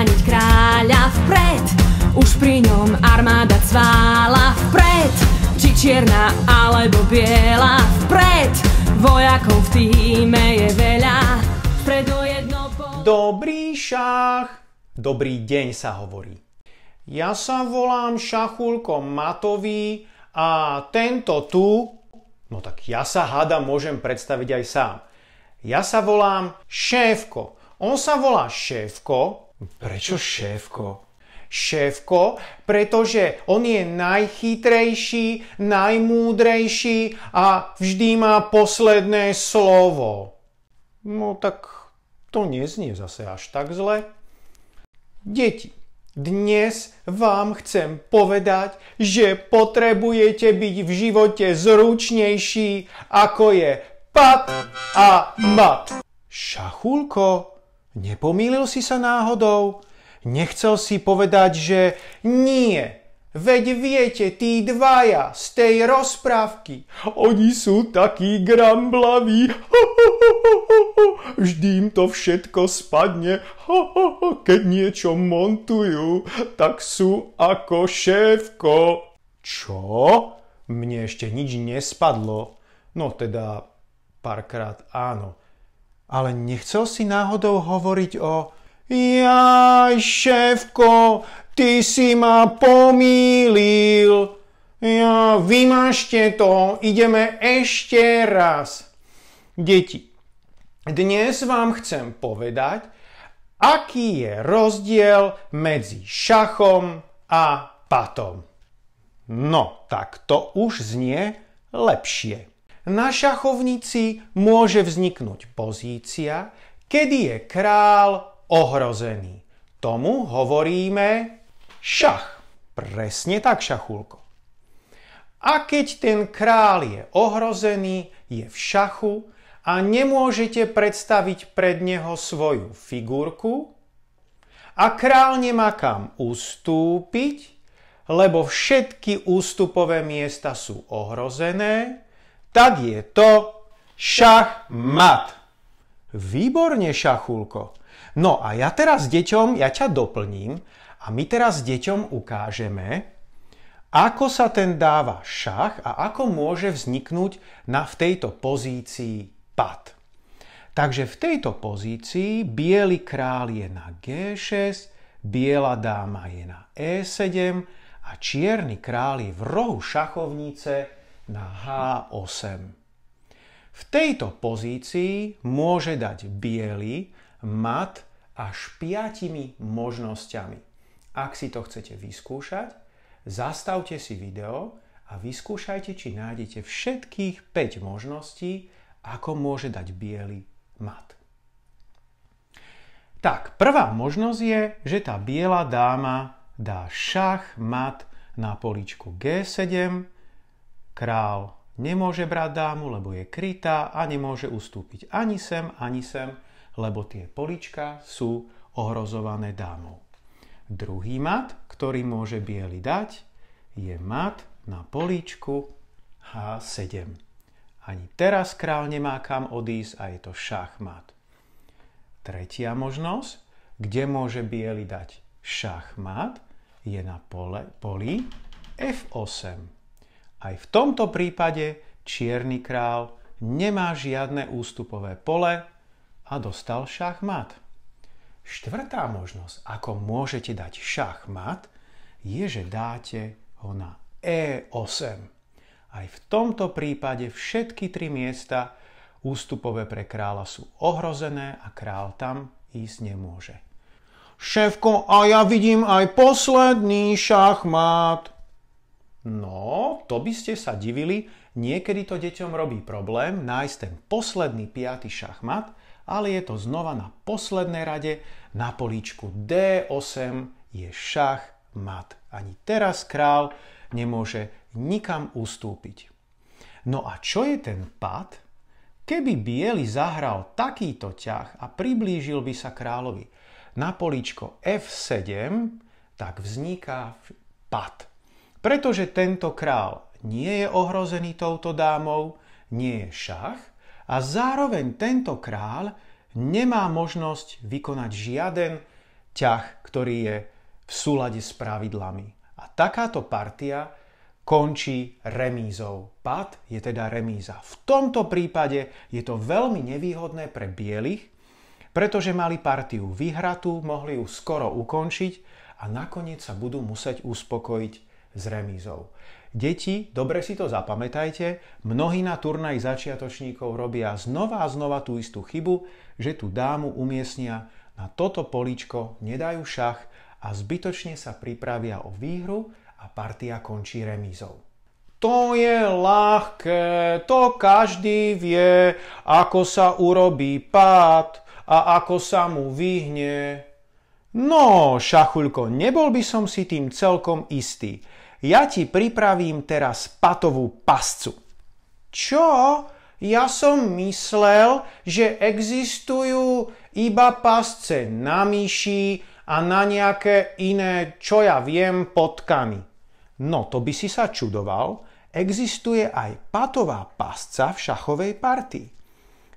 brániť kráľa vpred Už pri ňom armáda cvála vpred Či čierna alebo biela vpred Vojakov v týme je veľa o jedno po... Dobrý šach! Dobrý deň sa hovorí. Ja sa volám Šachulko Matový a tento tu... No tak ja sa hada môžem predstaviť aj sám. Ja sa volám Šéfko. On sa volá Šéfko Prečo šéfko? šéfko, pretože on je najchytrejší, najmúdrejší a vždy má posledné slovo. No tak to neznie zase až tak zle. Deti, dnes vám chcem povedať, že potrebujete byť v živote zručnejší, ako je pap a mat. Šachulko, Nepomýlil si sa náhodou? Nechcel si povedať, že nie, Veď viete, tí dvaja z tej rozprávky, oni sú takí gramblaví, vždy im to všetko spadne, keď niečo montujú, tak sú ako šéfko. Čo? Mne ešte nič nespadlo. No teda, párkrát áno ale nechcel si náhodou hovoriť o Jaj, šéfko, ty si ma pomýlil. Ja, vymažte to, ideme ešte raz. Deti, dnes vám chcem povedať, aký je rozdiel medzi šachom a patom. No, tak to už znie lepšie na šachovnici môže vzniknúť pozícia, kedy je král ohrozený. Tomu hovoríme šach. Presne tak, šachulko. A keď ten král je ohrozený, je v šachu a nemôžete predstaviť pred neho svoju figurku a král nemá kam ustúpiť, lebo všetky ústupové miesta sú ohrozené, tak je to šach mat. Výborne, šachulko. No a ja teraz deťom, ja ťa doplním a my teraz deťom ukážeme, ako sa ten dáva šach a ako môže vzniknúť na, v tejto pozícii pad. Takže v tejto pozícii biely král je na G6, biela dáma je na E7 a čierny král je v rohu šachovnice na H8. V tejto pozícii môže dať biely, mat až piatimi možnosťami. Ak si to chcete vyskúšať, zastavte si video a vyskúšajte, či nájdete všetkých 5 možností, ako môže dať biely mat. Tak, prvá možnosť je, že tá biela dáma dá šach mat na poličku G7 král nemôže brať dámu, lebo je krytá a nemôže ustúpiť ani sem, ani sem, lebo tie polička sú ohrozované dámou. Druhý mat, ktorý môže biely dať, je mat na políčku H7. Ani teraz král nemá kam odísť a je to šachmat. Tretia možnosť, kde môže biely dať šachmat, je na pole, poli F8. Aj v tomto prípade Čierny král nemá žiadne ústupové pole a dostal šachmat. Štvrtá možnosť, ako môžete dať šachmat, je, že dáte ho na E8. Aj v tomto prípade všetky tri miesta ústupové pre kráľa sú ohrozené a král tam ísť nemôže. Šéfko, a ja vidím aj posledný šachmat. No, to by ste sa divili, niekedy to deťom robí problém nájsť ten posledný piaty šachmat, ale je to znova na poslednej rade, na políčku D8 je šach mat. Ani teraz král nemôže nikam ustúpiť. No a čo je ten pad? Keby biely zahral takýto ťah a priblížil by sa kráľovi na políčko F7, tak vzniká pad. Pretože tento král nie je ohrozený touto dámou, nie je šach a zároveň tento král nemá možnosť vykonať žiaden ťah, ktorý je v súlade s pravidlami. A takáto partia končí remízou. Pad je teda remíza. V tomto prípade je to veľmi nevýhodné pre bielých, pretože mali partiu vyhratú, mohli ju skoro ukončiť a nakoniec sa budú musieť uspokojiť s remízou. Deti, dobre si to zapamätajte, mnohí na turnaj začiatočníkov robia znova a znova tú istú chybu, že tú dámu umiestnia na toto políčko, nedajú šach a zbytočne sa pripravia o výhru a partia končí remízou. To je ľahké, to každý vie, ako sa urobí pád a ako sa mu vyhne. No, šachulko, nebol by som si tým celkom istý. Ja ti pripravím teraz patovú pascu. Čo? Ja som myslel, že existujú iba pasce na myši a na nejaké iné, čo ja viem, potkany. No, to by si sa čudoval. Existuje aj patová pasca v šachovej partii.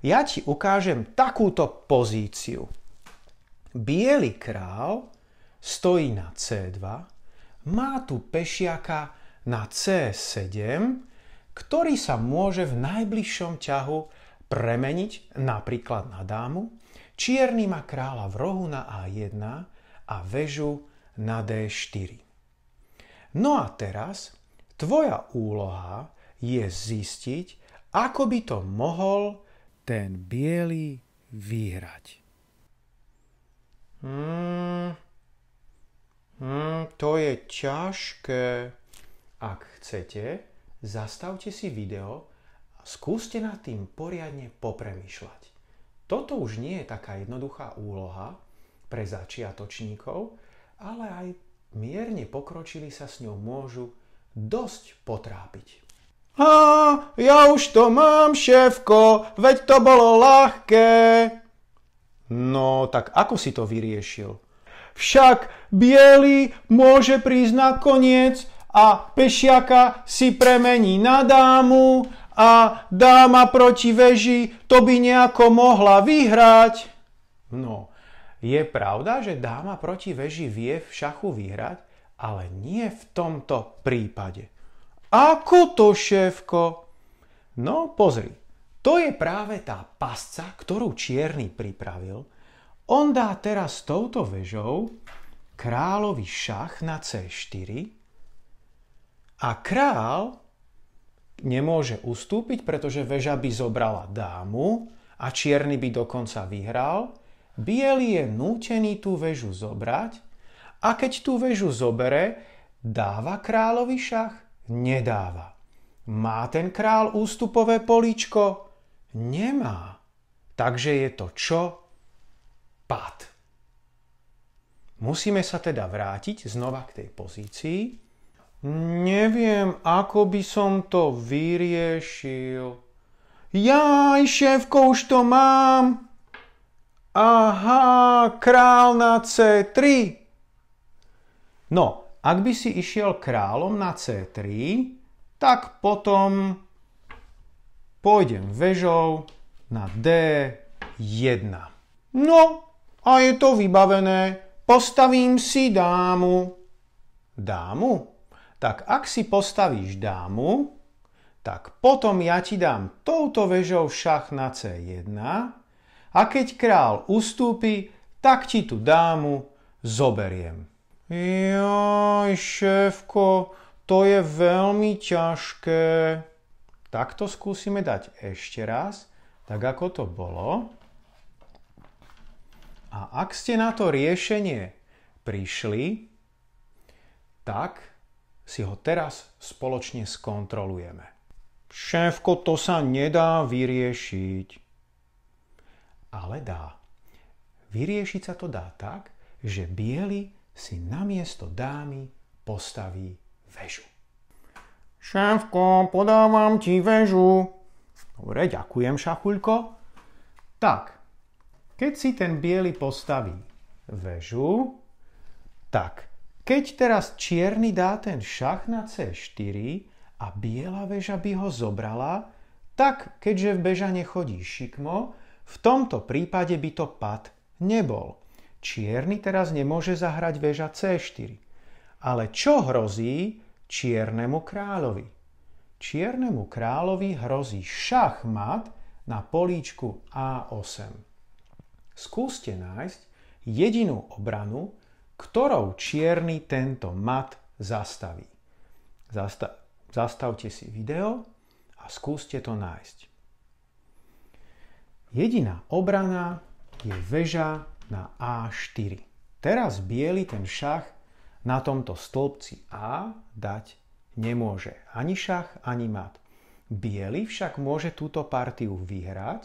Ja ti ukážem takúto pozíciu. Bielý král stojí na C2, má tu pešiaka na C7, ktorý sa môže v najbližšom ťahu premeniť napríklad na dámu, čierny má kráľa v rohu na A1 a väžu na D4. No a teraz tvoja úloha je zistiť, ako by to mohol ten biely vyhrať. Hmm, hmm, to je ťažké. Ak chcete, zastavte si video a skúste nad tým poriadne popremýšľať. Toto už nie je taká jednoduchá úloha pre začiatočníkov, ale aj mierne pokročili sa s ňou môžu dosť potrápiť. A ja už to mám, šéfko, veď to bolo ľahké. No, tak ako si to vyriešil? Však biely môže prísť na koniec a pešiaka si premení na dámu a dáma proti veži to by nejako mohla vyhrať. No, je pravda, že dáma proti veži vie v šachu vyhrať, ale nie v tomto prípade. Ako to, šéfko? No, pozri. To je práve tá pasca, ktorú Čierny pripravil. On dá teraz touto vežou kráľovi šach na C4 a král nemôže ustúpiť, pretože väža by zobrala dámu a čierny by dokonca vyhral. Bielý je nútený tú väžu zobrať a keď tú väžu zobere, dáva kráľovi šach? Nedáva. Má ten král ústupové políčko? nemá. Takže je to čo? pad. Musíme sa teda vrátiť znova k tej pozícii. Neviem, ako by som to vyriešil. Jaj, šéfko, už to mám. Aha, král na C3. No, ak by si išiel králom na C3, tak potom pôjdem vežou na D1. No a je to vybavené. Postavím si dámu. Dámu? Tak ak si postavíš dámu, tak potom ja ti dám touto vežou šach na C1 a keď král ustúpi, tak ti tú dámu zoberiem. Joj, šéfko, to je veľmi ťažké. Tak to skúsime dať ešte raz, tak ako to bolo. A ak ste na to riešenie prišli, tak si ho teraz spoločne skontrolujeme. Šéfko, to sa nedá vyriešiť. Ale dá. Vyriešiť sa to dá tak, že biely si na miesto dámy postaví väžu. Šéfko, podávam ti väžu. Dobre, ďakujem, šachuľko. Tak, keď si ten biely postaví väžu, tak keď teraz čierny dá ten šach na C4 a biela väža by ho zobrala, tak keďže v bežane chodí šikmo, v tomto prípade by to pad nebol. Čierny teraz nemôže zahrať väža C4. Ale čo hrozí, Čiernemu kráľovi. Čiernemu kráľovi hrozí šachmat na políčku A8. Skúste nájsť jedinú obranu, ktorou čierny tento mat zastaví. Zasta- zastavte si video a skúste to nájsť. Jediná obrana je väža na A4. Teraz biely ten šach na tomto stĺpci A dať nemôže ani šach, ani mat. Bielý však môže túto partiu vyhrať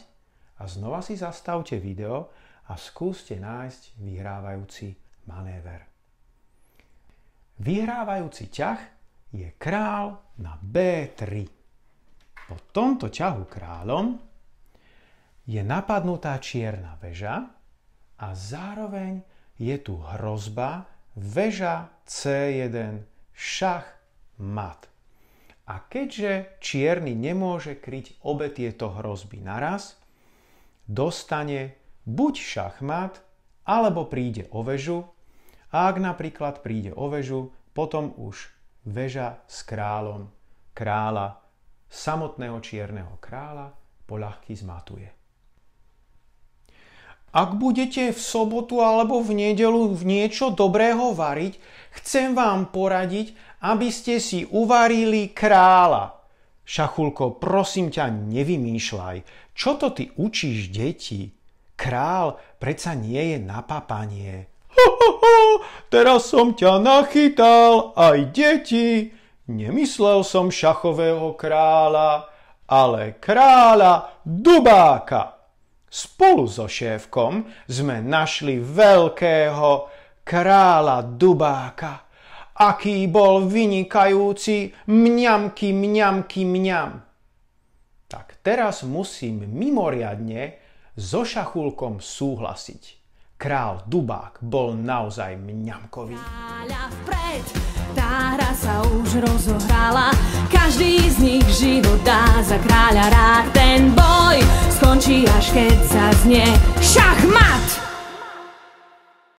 a znova si zastavte video a skúste nájsť vyhrávajúci manéver. Vyhrávajúci ťah je král na B3. Po tomto ťahu kráľom je napadnutá čierna väža a zároveň je tu hrozba, väža C1, šach, mat. A keďže čierny nemôže kryť obe tieto hrozby naraz, dostane buď šachmat, alebo príde o väžu. A ak napríklad príde o väžu, potom už väža s kráľom, kráľa, samotného čierneho kráľa, poľahky zmatuje. Ak budete v sobotu alebo v nedelu v niečo dobrého variť, chcem vám poradiť, aby ste si uvarili krála. Šachulko, prosím ťa, nevymýšľaj. Čo to ty učíš deti? Král predsa nie je na papanie. Ho, ho, ho, teraz som ťa nachytal, aj deti. Nemyslel som šachového krála, ale krála Dubáka. Spolu so šéfkom sme našli veľkého krála Dubáka. Aký bol vynikajúci mňamky, mňamky, mňam. Tak teraz musím mimoriadne so šachulkom súhlasiť. Král Dubák bol naozaj mňamkový. Kráľa vpred! hra sa už rozohrala, každý z nich život dá za kráľa rád. Ten boj skončí až keď sa znie šachmat.